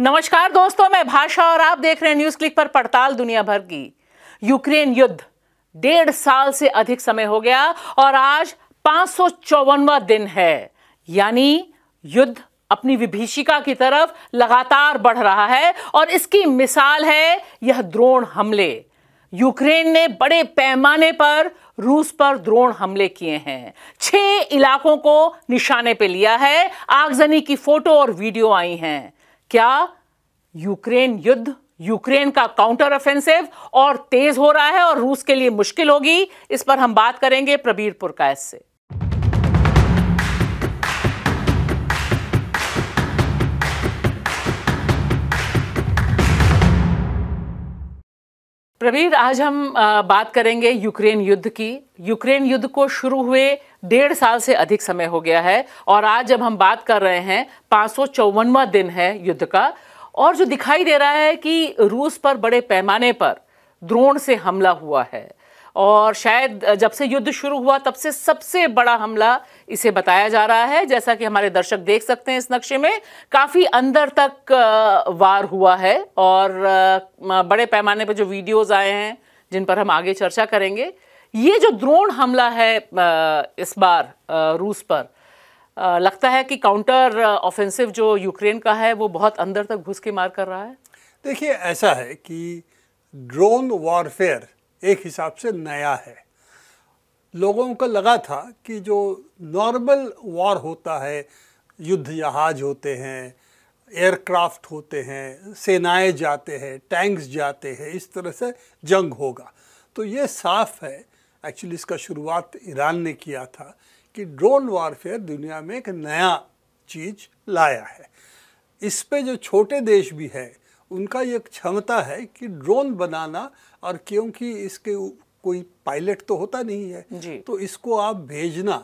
नमस्कार दोस्तों मैं भाषा और आप देख रहे हैं न्यूज क्लिक पर पड़ताल दुनिया भर की यूक्रेन युद्ध डेढ़ साल से अधिक समय हो गया और आज पांच दिन है यानी युद्ध अपनी विभीषिका की तरफ लगातार बढ़ रहा है और इसकी मिसाल है यह द्रोण हमले यूक्रेन ने बड़े पैमाने पर रूस पर द्रोण हमले किए हैं छह इलाकों को निशाने पे लिया है आगजनी की फोटो और वीडियो आई हैं क्या यूक्रेन युद्ध यूक्रेन का काउंटर ऑफेंसिव और तेज हो रहा है और रूस के लिए मुश्किल होगी इस पर हम बात करेंगे प्रबीर कैस से प्रवीर आज हम बात करेंगे यूक्रेन युद्ध की यूक्रेन युद्ध को शुरू हुए डेढ़ साल से अधिक समय हो गया है और आज जब हम बात कर रहे हैं पाँच दिन है युद्ध का और जो दिखाई दे रहा है कि रूस पर बड़े पैमाने पर द्रोण से हमला हुआ है और शायद जब से युद्ध शुरू हुआ तब से सबसे बड़ा हमला इसे बताया जा रहा है जैसा कि हमारे दर्शक देख सकते हैं इस नक्शे में काफ़ी अंदर तक वार हुआ है और बड़े पैमाने पर जो वीडियोज़ आए हैं जिन पर हम आगे चर्चा करेंगे ये जो द्रोण हमला है इस बार रूस पर लगता है कि काउंटर ऑफेंसिव जो यूक्रेन का है वो बहुत अंदर तक घुस के मार कर रहा है देखिए ऐसा है कि ड्रोन वॉरफेयर एक हिसाब से नया है लोगों को लगा था कि जो नॉर्मल वॉर होता है युद्ध जहाज होते हैं एयरक्राफ्ट होते हैं सेनाएं जाते हैं टैंक्स जाते हैं इस तरह से जंग होगा तो ये साफ है एक्चुअली इसका शुरुआत ईरान ने किया था कि ड्रोन वारफेयर दुनिया में एक नया चीज़ लाया है इस पे जो छोटे देश भी हैं उनका ये क्षमता है कि ड्रोन बनाना और क्योंकि इसके कोई पायलट तो होता नहीं है तो इसको आप भेजना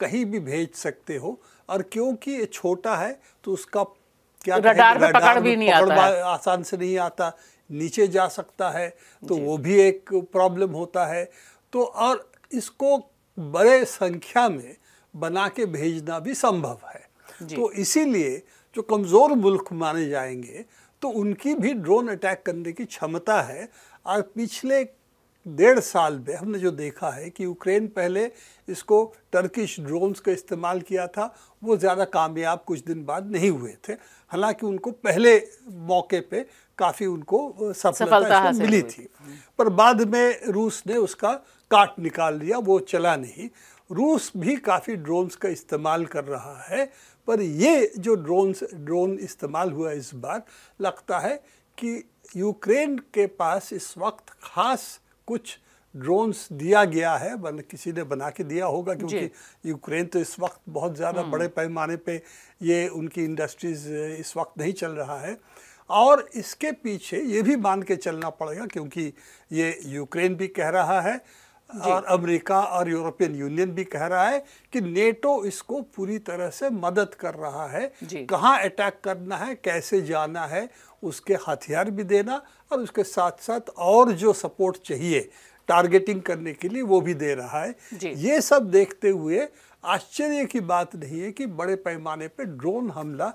कहीं भी भेज सकते हो और क्योंकि ये छोटा है तो उसका क्या रडार पे पकड़ भी नहीं पकड़ आता आसान से नहीं आता नीचे जा सकता है तो वो भी एक प्रॉब्लम होता है तो और इसको बड़े संख्या में बना के भेजना भी संभव है तो इसीलिए जो कमज़ोर मुल्क माने जाएंगे तो उनकी भी ड्रोन अटैक करने की क्षमता है और पिछले डेढ़ साल में हमने जो देखा है कि यूक्रेन पहले इसको टर्किश ड्रोन्स का इस्तेमाल किया था वो ज़्यादा कामयाब कुछ दिन बाद नहीं हुए थे हालांकि उनको पहले मौके पे काफ़ी उनको सफलता मिली थी पर बाद में रूस ने उसका काट निकाल लिया वो चला नहीं रूस भी काफ़ी ड्रोन्स का इस्तेमाल कर रहा है पर ये जो ड्रोन ड्रोन इस्तेमाल हुआ इस बार लगता है कि यूक्रेन के पास इस वक्त खास कुछ ड्रोन्स दिया गया है मतलब किसी ने बना के दिया होगा क्योंकि यूक्रेन तो इस वक्त बहुत ज़्यादा हम्म। बड़े पैमाने पे ये उनकी इंडस्ट्रीज इस वक्त नहीं चल रहा है और इसके पीछे ये भी मान के चलना पड़ेगा क्योंकि ये यूक्रेन भी कह रहा है और अमेरिका और यूरोपियन यूनियन भी कह रहा है कि नेटो इसको पूरी तरह से मदद कर रहा है कहाँ अटैक करना है कैसे जाना है उसके हथियार भी देना और उसके साथ साथ और जो सपोर्ट चाहिए टारगेटिंग करने के लिए वो भी दे रहा है ये सब देखते हुए आश्चर्य की बात नहीं है कि बड़े पैमाने पर ड्रोन हमला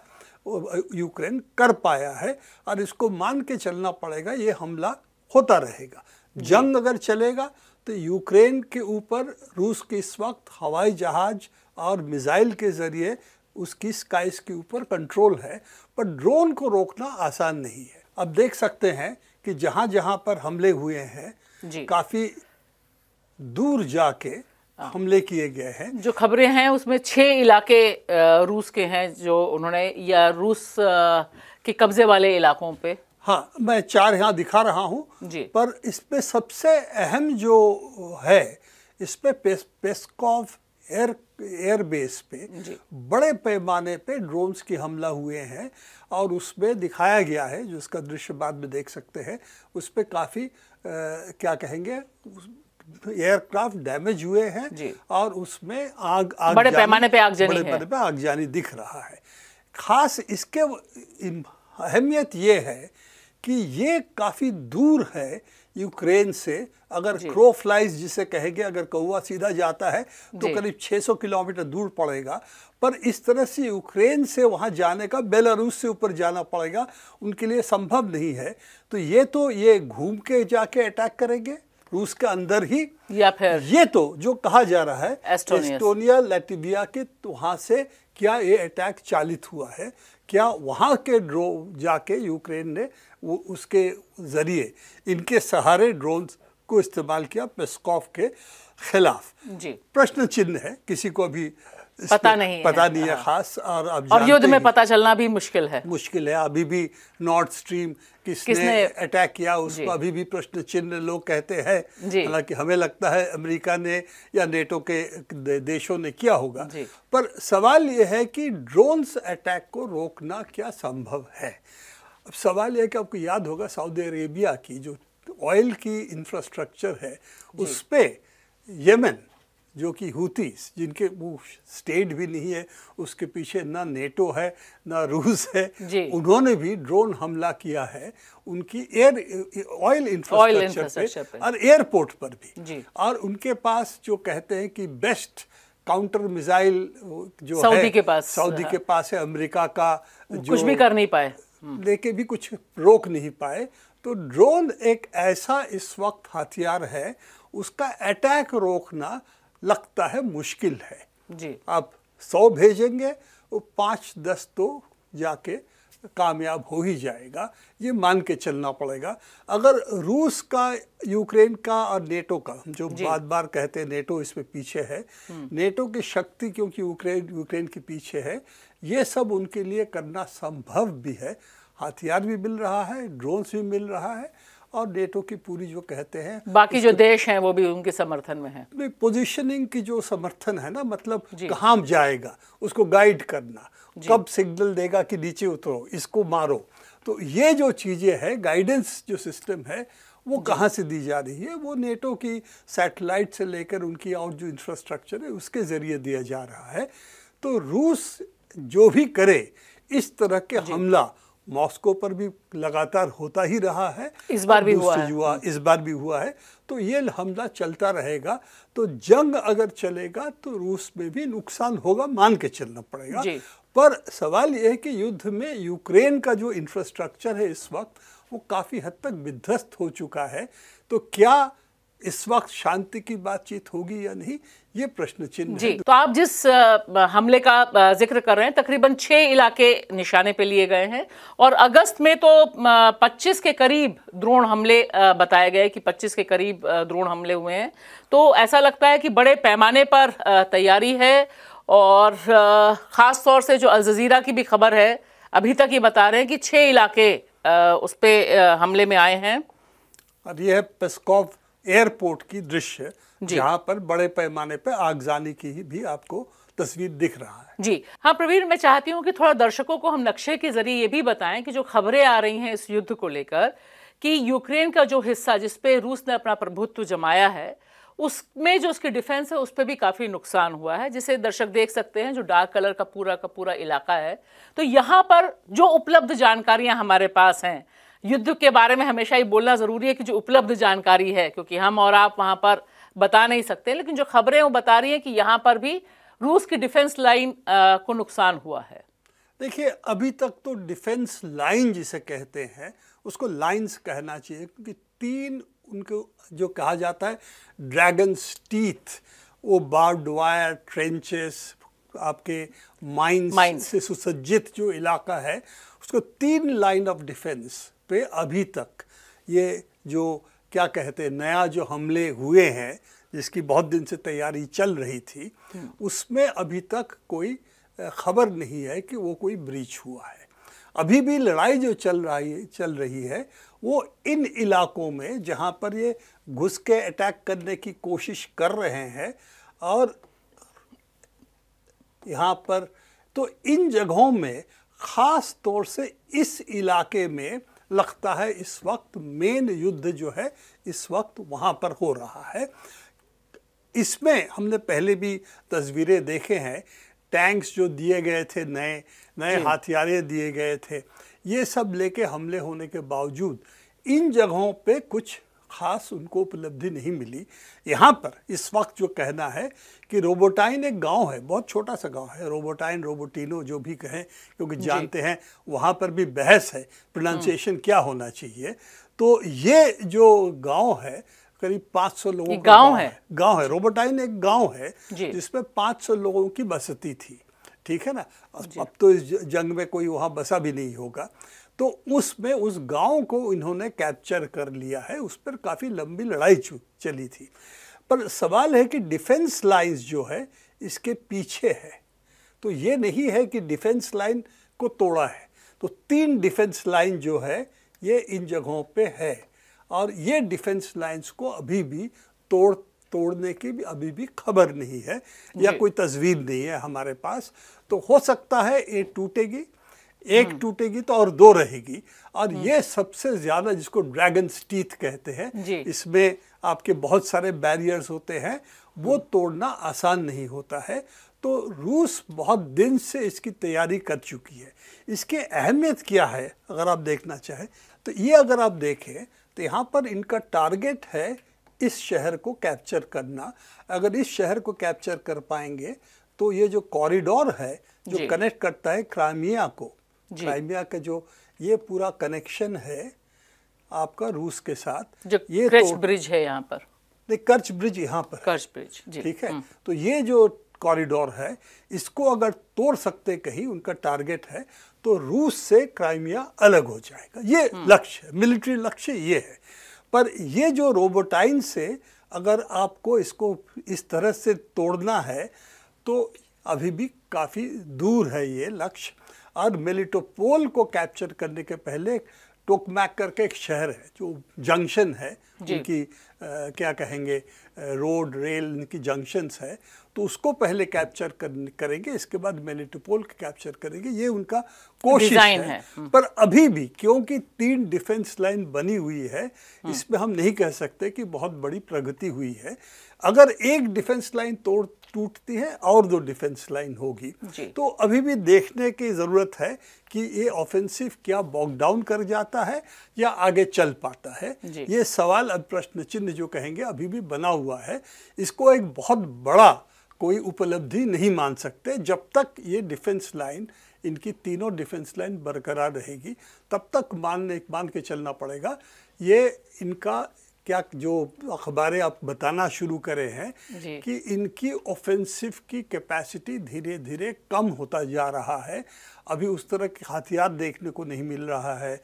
यूक्रेन कर पाया है और इसको मान के चलना पड़ेगा ये हमला होता रहेगा जंग अगर चलेगा तो यूक्रेन के ऊपर रूस के इस वक्त हवाई जहाज़ और मिज़ाइल के ज़रिए उसकी स्काइस के ऊपर कंट्रोल है पर ड्रोन को रोकना आसान नहीं है अब देख सकते हैं कि जहाँ जहाँ पर हमले हुए हैं काफ़ी दूर जाके हाँ। हमले किए गए हैं जो खबरें हैं उसमें छः इलाके रूस के हैं जो उन्होंने या रूस के कब्जे वाले इलाकों पे हाँ मैं चार यहाँ दिखा रहा हूँ पर इसमें सबसे अहम जो है इसमें पेस, पेस्कॉफ एयर एयरबेस पे बड़े पैमाने पे ड्रोन्स के हमला हुए हैं और उसमें दिखाया गया है जो उसका दृश्य बाद में देख सकते हैं उस पर काफ़ी क्या कहेंगे एयरक्राफ्ट डैमेज हुए हैं और उसमें आग आग बड़े पैमाने पे आगजनी बड़े पैमाने पे आगजनी दिख रहा है खास इसके अहमियत ये है कि ये काफ़ी दूर है यूक्रेन से अगर क्रो फ्लाइज जिसे कहेंगे अगर कौआ सीधा जाता है तो करीब 600 किलोमीटर दूर पड़ेगा पर इस तरह से यूक्रेन से वहाँ जाने का बेलारूस से ऊपर जाना पड़ेगा उनके लिए संभव नहीं है तो ये तो ये घूम के जाके अटैक करेंगे रूस के अंदर ही या फिर ये तो जो कहा जा रहा है एस्टोनिया, एस्टोनिया लेटिबिया के तो वहाँ से क्या ये अटैक चालित हुआ है क्या वहाँ के ड्रो जाके यूक्रेन ने वो उसके ज़रिए इनके सहारे ड्रोन्स को इस्तेमाल किया पेस्कॉफ के खिलाफ प्रश्न चिन्ह है किसी को भी पता नहीं पता है। नहीं है हाँ। खास और अब और युद्ध में पता चलना भी मुश्किल है मुश्किल है अभी भी नॉर्थ स्ट्रीम किसने, किसने अटैक किया उसको अभी भी प्रश्न चिन्ह लोग कहते हैं हालांकि हमें लगता है अमेरिका ने या नेटो के देशों ने किया होगा पर सवाल यह है कि ड्रोन्स अटैक को रोकना क्या संभव है अब सवाल यह कि आपको याद होगा सऊदी अरेबिया की जो ऑयल की इंफ्रास्ट्रक्चर है उस पर यमन जो कि हूतीस जिनके वो स्टेट भी नहीं है उसके पीछे ना नेटो है ना रूस है उन्होंने भी ड्रोन हमला किया है उनकी एयर ऑयल इंफ्रास्ट्रक्चर पे और एयरपोर्ट पर भी और उनके पास जो कहते हैं कि बेस्ट काउंटर मिसाइल जो सऊदी के पास सऊदी हाँ। के पास है अमेरिका का जो कुछ भी कर नहीं पाए हम्म। लेके भी कुछ रोक नहीं पाए तो ड्रोन एक ऐसा इस वक्त हथियार है उसका अटैक रोकना लगता है मुश्किल है जी आप सौ भेजेंगे वो पाँच दस तो जाके कामयाब हो ही जाएगा ये मान के चलना पड़ेगा अगर रूस का यूक्रेन का और नेटो का जो बार बार कहते हैं नेटो इसमें पीछे है हम्म। नेटो की शक्ति क्योंकि यूक्रेन यूक्रेन के पीछे है ये सब उनके लिए करना संभव भी है हथियार भी मिल रहा है ड्रोन्स भी मिल रहा है और नेटो की पूरी जो कहते हैं बाकी जो देश हैं वो भी उनके समर्थन में है पोजीशनिंग की जो समर्थन है ना मतलब कहाँ जाएगा उसको गाइड करना कब सिग्नल देगा कि नीचे उतरो इसको मारो तो ये जो चीज़ें हैं गाइडेंस जो सिस्टम है वो कहाँ से दी जा रही है वो नेटो की सैटेलाइट से लेकर उनकी और जो इंफ्रास्ट्रक्चर है उसके ज़रिए दिया जा रहा है तो रूस जो भी करे इस तरह के हमला मॉस्को पर भी लगातार होता ही रहा है इस बार भी हुआ है हुआ इस बार भी हुआ है तो ये हमला चलता रहेगा तो जंग अगर चलेगा तो रूस में भी नुकसान होगा मान के चलना पड़ेगा पर सवाल यह है कि युद्ध में यूक्रेन का जो इंफ्रास्ट्रक्चर है इस वक्त वो काफ़ी हद तक विध्वस्त हो चुका है तो क्या इस वक्त शांति की बातचीत होगी या नहीं ये प्रश्न चिन्ह जी तो आप जिस हमले का जिक्र कर रहे हैं तकरीबन छः इलाके निशाने पे लिए गए हैं और अगस्त में तो 25 के करीब द्रोण हमले बताए गए कि 25 के करीब द्रोण हमले हुए हैं तो ऐसा लगता है कि बड़े पैमाने पर तैयारी है और ख़ास तौर से जो अलजीरा की भी खबर है अभी तक ये बता रहे हैं कि छः इलाके उस पर हमले में आए हैं और यह पेस्कॉफ एयरपोर्ट की दृश्य जहाँ पर बड़े पैमाने पर आगजानी की भी आपको तस्वीर दिख रहा है जी हाँ प्रवीण मैं चाहती हूँ कि थोड़ा दर्शकों को हम नक्शे के जरिए ये भी बताएं कि जो खबरें आ रही हैं इस युद्ध को लेकर कि यूक्रेन का जो हिस्सा जिसपे रूस ने अपना प्रभुत्व जमाया है उसमें जो उसकी डिफेंस है उस पर भी काफ़ी नुकसान हुआ है जिसे दर्शक देख सकते हैं जो डार्क कलर का पूरा का पूरा इलाका है तो यहाँ पर जो उपलब्ध जानकारियाँ हमारे पास हैं युद्ध के बारे में हमेशा ही बोलना ज़रूरी है कि जो उपलब्ध जानकारी है क्योंकि हम और आप वहाँ पर बता नहीं सकते लेकिन जो खबरें वो बता रही हैं कि यहाँ पर भी रूस की डिफेंस लाइन को नुकसान हुआ है देखिए अभी तक तो डिफेंस लाइन जिसे कहते हैं उसको लाइंस कहना चाहिए क्योंकि तीन उनको जो कहा जाता है ड्रैगन टीथ वो बार्ड वायर ट्रेंचेस आपके माइंस से सुसज्जित जो इलाका है उसको तीन लाइन ऑफ डिफेंस पे अभी तक ये जो क्या कहते नया जो हमले हुए हैं जिसकी बहुत दिन से तैयारी चल रही थी हम्म। उसमें अभी तक कोई खबर नहीं है कि वो कोई ब्रीच हुआ है अभी भी लड़ाई जो चल रही चल रही है वो इन इलाकों में जहाँ पर ये घुस के अटैक करने की कोशिश कर रहे हैं और यहाँ पर तो इन जगहों में ख़ास तौर से इस इलाके में लगता है इस वक्त मेन युद्ध जो है इस वक्त वहाँ पर हो रहा है इसमें हमने पहले भी तस्वीरें देखे हैं टैंक्स जो दिए गए थे नए नए हथियारे दिए गए थे ये सब लेके हमले होने के बावजूद इन जगहों पे कुछ खास उनको उपलब्धि नहीं मिली यहाँ पर इस वक्त जो कहना है कि रोबोटाइन एक गांव है बहुत छोटा सा गांव है रोबोटाइन रोबोटिनो जो भी कहें क्योंकि जानते हैं वहाँ पर भी बहस है प्रोनाउंसिएशन क्या होना चाहिए तो ये जो गांव है करीब 500 लोगों का गांव है गांव है रोबोटाइन एक गांव है जिसमें 500 लोगों की बसती थी ठीक है ना अब तो इस जंग में कोई वहाँ बसा भी नहीं होगा तो उसमें उस गांव को इन्होंने कैप्चर कर लिया है उस पर काफ़ी लंबी लड़ाई चली थी पर सवाल है कि डिफेंस लाइंस जो है इसके पीछे है तो ये नहीं है कि डिफेंस लाइन को तोड़ा है तो तीन डिफेंस लाइन जो है ये इन जगहों पे है और ये डिफेंस लाइंस को अभी भी तोड़ तोड़ने की भी अभी भी खबर नहीं है या कोई तस्वीर नहीं है हमारे पास तो हो सकता है ये टूटेगी एक हम्म। टूटेगी तो और दो रहेगी और हम्म। ये सबसे ज्यादा जिसको ड्रैगन टीथ कहते हैं इसमें आपके बहुत सारे बैरियर्स होते हैं वो हम्म। तोड़ना आसान नहीं होता है तो रूस बहुत दिन से इसकी तैयारी कर चुकी है इसके अहमियत क्या है अगर आप देखना चाहें तो ये अगर आप देखें तो यहाँ पर इनका टारगेट है इस शहर को कैप्चर करना अगर इस शहर को कैप्चर कर पाएंगे तो ये जो कॉरिडोर है जो कनेक्ट करता है क्राइमिया को क्राइमिया का जो ये पूरा कनेक्शन है आपका रूस के साथ जो ये तो- कर्च तो, ब्रिज है यहाँ पर नहीं कर्च ब्रिज यहाँ पर कर्च ब्रिज ठीक है हम्म। तो ये जो कॉरिडोर है इसको अगर तोड़ सकते कहीं उनका टारगेट है तो रूस से क्राइमिया अलग हो जाएगा ये हम्म। लक्ष्य मिलिट्री लक्ष्य ये है पर ये जो रोबोटाइन से अगर आपको इसको इस तरह से तोड़ना है तो अभी भी काफ़ी दूर है ये लक्ष्य और मेलिटोपोल को कैप्चर करने के पहले टोकमैक करके एक शहर है जो जंक्शन है उनकी आ, क्या कहेंगे रोड रेल इनकी जंक्शंस है तो उसको पहले कैप्चर कर, करेंगे इसके बाद मेलिटोपोल कैप्चर करेंगे ये उनका कोशिश है, है। हम्म। पर अभी भी क्योंकि तीन डिफेंस लाइन बनी हुई है हम्म। इसमें हम नहीं कह सकते कि बहुत बड़ी प्रगति हुई है अगर एक डिफेंस लाइन तोड़ टूटती है और दो डिफेंस लाइन होगी तो अभी भी देखने की ज़रूरत है कि ये ऑफेंसिव क्या बॉकडाउन कर जाता है या आगे चल पाता है ये सवाल अब प्रश्न चिन्ह जो कहेंगे अभी भी बना हुआ है इसको एक बहुत बड़ा कोई उपलब्धि नहीं मान सकते जब तक ये डिफेंस लाइन इनकी तीनों डिफेंस लाइन बरकरार रहेगी तब तक मानने मान के चलना पड़ेगा ये इनका क्या जो अखबारें आप बताना शुरू करे हैं कि इनकी ऑफेंसिव की कैपेसिटी धीरे धीरे कम होता जा रहा है अभी उस तरह के हथियार देखने को नहीं मिल रहा है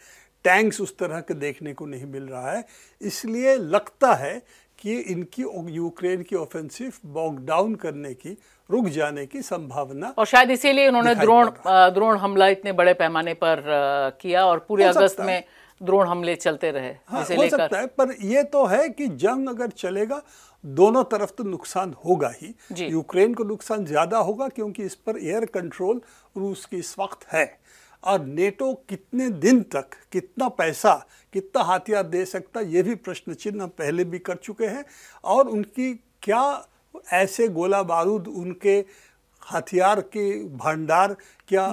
टैंक्स उस तरह के देखने को नहीं मिल रहा है इसलिए लगता है कि इनकी यूक्रेन की ऑफेंसिव बॉक डाउन करने की रुक जाने की संभावना और शायद इसीलिए उन्होंने द्रोण द्रोण हमला इतने बड़े पैमाने पर किया और पूरे अगस्त में द्रोण हमले चलते रहे हाँ, हो सकता है पर यह तो है कि जंग अगर चलेगा दोनों तरफ तो नुकसान होगा ही यूक्रेन को नुकसान ज़्यादा होगा क्योंकि इस पर एयर कंट्रोल रूस की इस वक्त है और नेटो कितने दिन तक कितना पैसा कितना हथियार दे सकता ये भी प्रश्न चिन्ह पहले भी कर चुके हैं और उनकी क्या ऐसे गोला बारूद उनके हथियार के भंडार क्या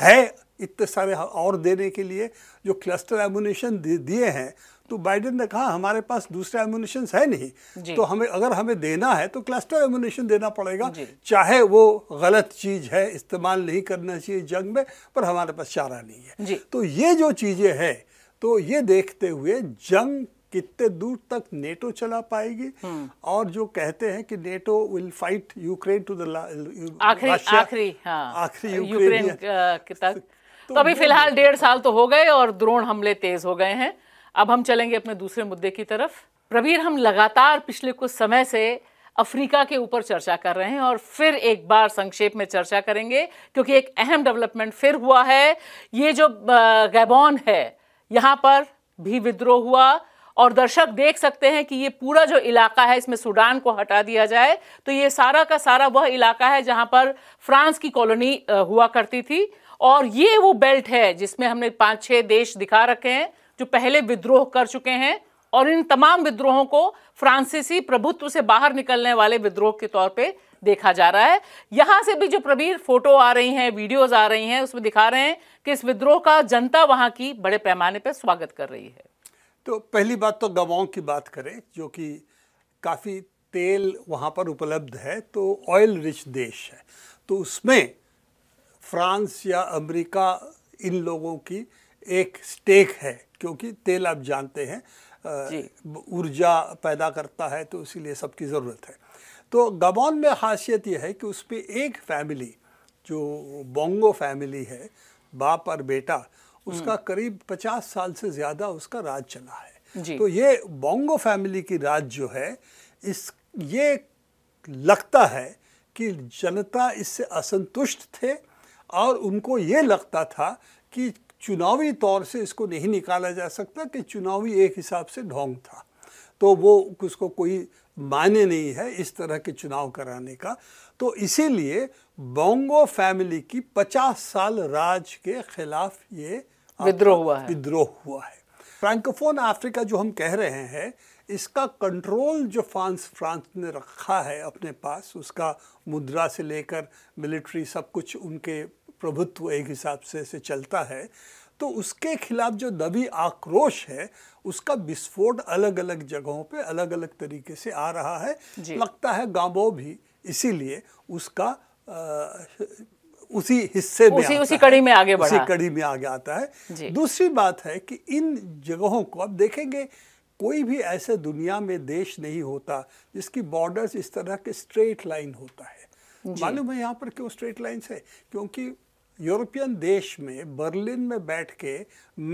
है इतने सारे और देने के लिए जो क्लस्टर एमुनेशन दिए हैं तो बाइडेन ने कहा हमारे पास दूसरे एमुनेशन है नहीं तो हमें अगर हमें देना है तो क्लस्टर एमुनेशन देना पड़ेगा चाहे वो गलत चीज़ है इस्तेमाल नहीं करना चाहिए जंग में पर हमारे पास चारा नहीं है तो ये जो चीज़ें हैं तो ये देखते हुए जंग कितने दूर तक नेटो चला पाएगी हम्म। और जो कहते हैं कि NATO will fight Ukraine to the आखिरी आखिरी हाँ, आखिरी यूक्रेन, तक तो, तो, अभी फिलहाल डेढ़ साल तो हो गए और द्रोण हमले तेज हो गए हैं अब हम चलेंगे अपने दूसरे मुद्दे की तरफ प्रवीर हम लगातार पिछले कुछ समय से अफ्रीका के ऊपर चर्चा कर रहे हैं और फिर एक बार संक्षेप में चर्चा करेंगे क्योंकि एक अहम डेवलपमेंट फिर हुआ है ये जो गैबॉन है यहाँ पर भी विद्रोह हुआ और दर्शक देख सकते हैं कि ये पूरा जो इलाका है इसमें सूडान को हटा दिया जाए तो ये सारा का सारा वह इलाका है जहाँ पर फ्रांस की कॉलोनी हुआ करती थी और ये वो बेल्ट है जिसमें हमने पांच छह देश दिखा रखे हैं जो पहले विद्रोह कर चुके हैं और इन तमाम विद्रोहों को फ्रांसीसी प्रभुत्व से बाहर निकलने वाले विद्रोह के तौर पे देखा जा रहा है यहाँ से भी जो प्रवीर फोटो आ रही हैं वीडियोस आ रही हैं उसमें दिखा रहे हैं कि इस विद्रोह का जनता वहाँ की बड़े पैमाने पर स्वागत कर रही है तो पहली बात तो गवाओं की बात करें जो कि काफ़ी तेल वहाँ पर उपलब्ध है तो ऑयल रिच देश है तो उसमें फ्रांस या अमेरिका इन लोगों की एक स्टेक है क्योंकि तेल आप जानते हैं ऊर्जा पैदा करता है तो इसीलिए सबकी ज़रूरत है तो गबॉन में खासियत यह है कि उसमें एक फैमिली जो बोंगो फैमिली है बाप और बेटा उसका हम्म। करीब पचास साल से ज़्यादा उसका राज चला है तो ये बोंगो फैमिली की राज जो है इस ये लगता है कि जनता इससे असंतुष्ट थे और उनको ये लगता था कि चुनावी तौर से इसको नहीं निकाला जा सकता कि चुनावी एक हिसाब से ढोंग था तो वो उसको कोई मायने नहीं है इस तरह के चुनाव कराने का तो इसीलिए बोंगो फैमिली की 50 साल राज के खिलाफ ये विद्रोह हुआ है विद्रोह हुआ है फ्रैंकोफोन अफ्रीका जो हम कह रहे हैं इसका कंट्रोल जो फ्रांस फ्रांस ने रखा है अपने पास उसका मुद्रा से लेकर मिलिट्री सब कुछ उनके प्रभुत्व एक हिसाब से से चलता है तो उसके खिलाफ जो दबी आक्रोश है उसका विस्फोट अलग अलग जगहों पे अलग अलग तरीके से आ रहा है लगता है गांबो भी इसीलिए उसका आ, उसी हिस्से में उसी उसी कड़ी में आगे बढ़ा उसी कड़ी में आगे आता है दूसरी बात है कि इन जगहों को अब देखेंगे कोई भी ऐसे दुनिया में देश नहीं होता जिसकी बॉर्डर्स इस तरह के स्ट्रेट लाइन होता है मालूम है यहाँ पर क्यों स्ट्रेट लाइन है क्योंकि यूरोपियन देश में बर्लिन में बैठ के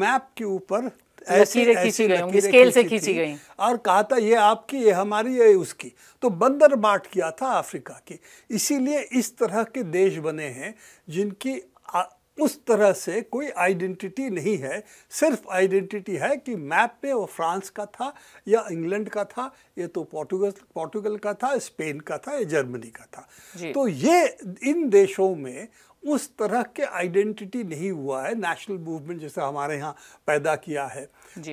मैप के ऊपर ऐसी खींची गई स्केल से खींची गई और कहा था ये आपकी ये हमारी ये उसकी तो बंदर बाट किया था अफ्रीका की इसीलिए इस तरह के देश बने हैं जिनकी उस तरह से कोई आइडेंटिटी नहीं है सिर्फ आइडेंटिटी है कि मैप पे वो फ्रांस का था या इंग्लैंड का था ये तो पोर्टुगल पोर्टुगल का था स्पेन का था या जर्मनी का था तो ये इन देशों में उस तरह के आइडेंटिटी नहीं हुआ है नेशनल मूवमेंट जैसे हमारे यहाँ पैदा किया है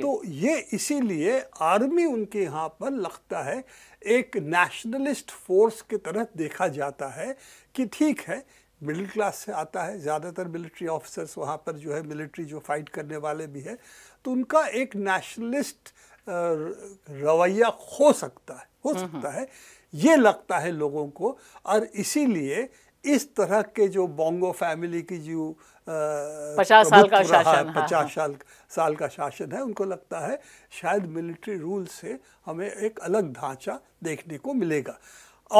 तो ये इसीलिए आर्मी उनके यहाँ पर लगता है एक नेशनलिस्ट फोर्स के तरह देखा जाता है कि ठीक है मिडिल क्लास से आता है ज़्यादातर मिलिट्री ऑफिसर्स वहाँ पर जो है मिलिट्री जो फाइट करने वाले भी है तो उनका एक नेशनलिस्ट रवैया हो सकता है हो हम्म, सकता हम्म। है ये लगता है लोगों को और इसीलिए इस तरह के जो बोंगो फैमिली की जो पचास साल का शासन है हाँ, पचास हाँ। साल साल का शासन है उनको लगता है शायद मिलिट्री रूल से हमें एक अलग ढांचा देखने को मिलेगा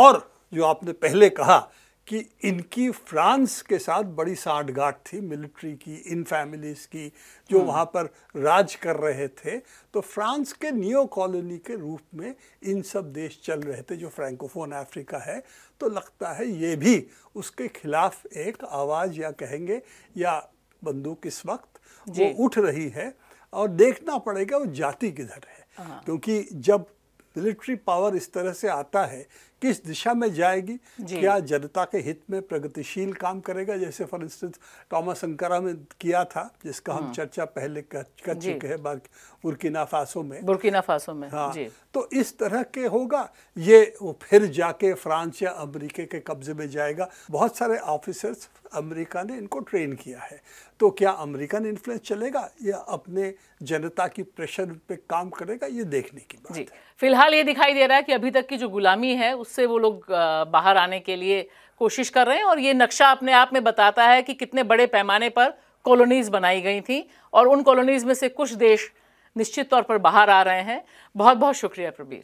और जो आपने पहले कहा कि इनकी फ्रांस के साथ बड़ी साठगांठ थी मिलिट्री की इन फैमिलीज़ की जो हाँ। वहाँ पर राज कर रहे थे तो फ्रांस के नियो कॉलोनी के रूप में इन सब देश चल रहे थे जो फ्रैंकोफोन अफ्रीका है तो लगता है ये भी उसके खिलाफ एक आवाज़ या कहेंगे या बंदूक इस वक्त वो उठ रही है और देखना पड़ेगा वो जाति किधर है हाँ। क्योंकि जब मिलिट्री पावर इस तरह से आता है किस दिशा में जाएगी क्या जनता के हित में प्रगतिशील काम करेगा जैसे फॉर इंस्टेंस टॉमस अंकरा में किया था जिसका हम हम्म। चर्चा पहले कर, कर चुके हैं बुर्किना फासो में बुर्किना फासो में हाँ जी। तो इस तरह के होगा ये फिर जाके फ्रांस या अमरीके के कब्जे में जाएगा बहुत सारे ऑफिसर्स अमेरिका ने इनको ट्रेन किया है तो क्या अमेरिकन इन्फ्लुएंस चलेगा या अपने जनता की प्रेशर पे काम करेगा ये देखने की बात जी। फिलहाल ये दिखाई दे रहा है कि अभी तक की जो गुलामी है उस से वो लोग बाहर आने के लिए कोशिश कर रहे हैं और ये नक्शा अपने आप में बताता है कि कितने बड़े पैमाने पर कॉलोनीज़ बनाई गई थी और उन कॉलोनीज़ में से कुछ देश निश्चित तौर पर बाहर आ रहे हैं बहुत बहुत शुक्रिया प्रबीर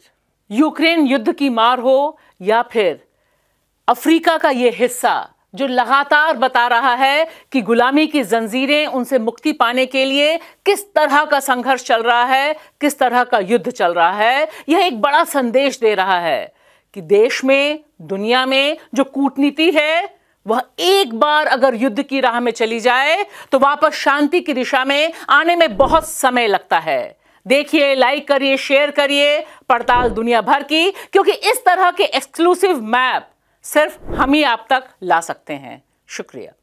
यूक्रेन युद्ध की मार हो या फिर अफ्रीका का ये हिस्सा जो लगातार बता रहा है कि गुलामी की जंजीरें उनसे मुक्ति पाने के लिए किस तरह का संघर्ष चल रहा है किस तरह का युद्ध चल रहा है यह एक बड़ा संदेश दे रहा है कि देश में दुनिया में जो कूटनीति है वह एक बार अगर युद्ध की राह में चली जाए तो वापस शांति की दिशा में आने में बहुत समय लगता है देखिए लाइक करिए शेयर करिए पड़ताल दुनिया भर की क्योंकि इस तरह के एक्सक्लूसिव मैप सिर्फ हम ही आप तक ला सकते हैं शुक्रिया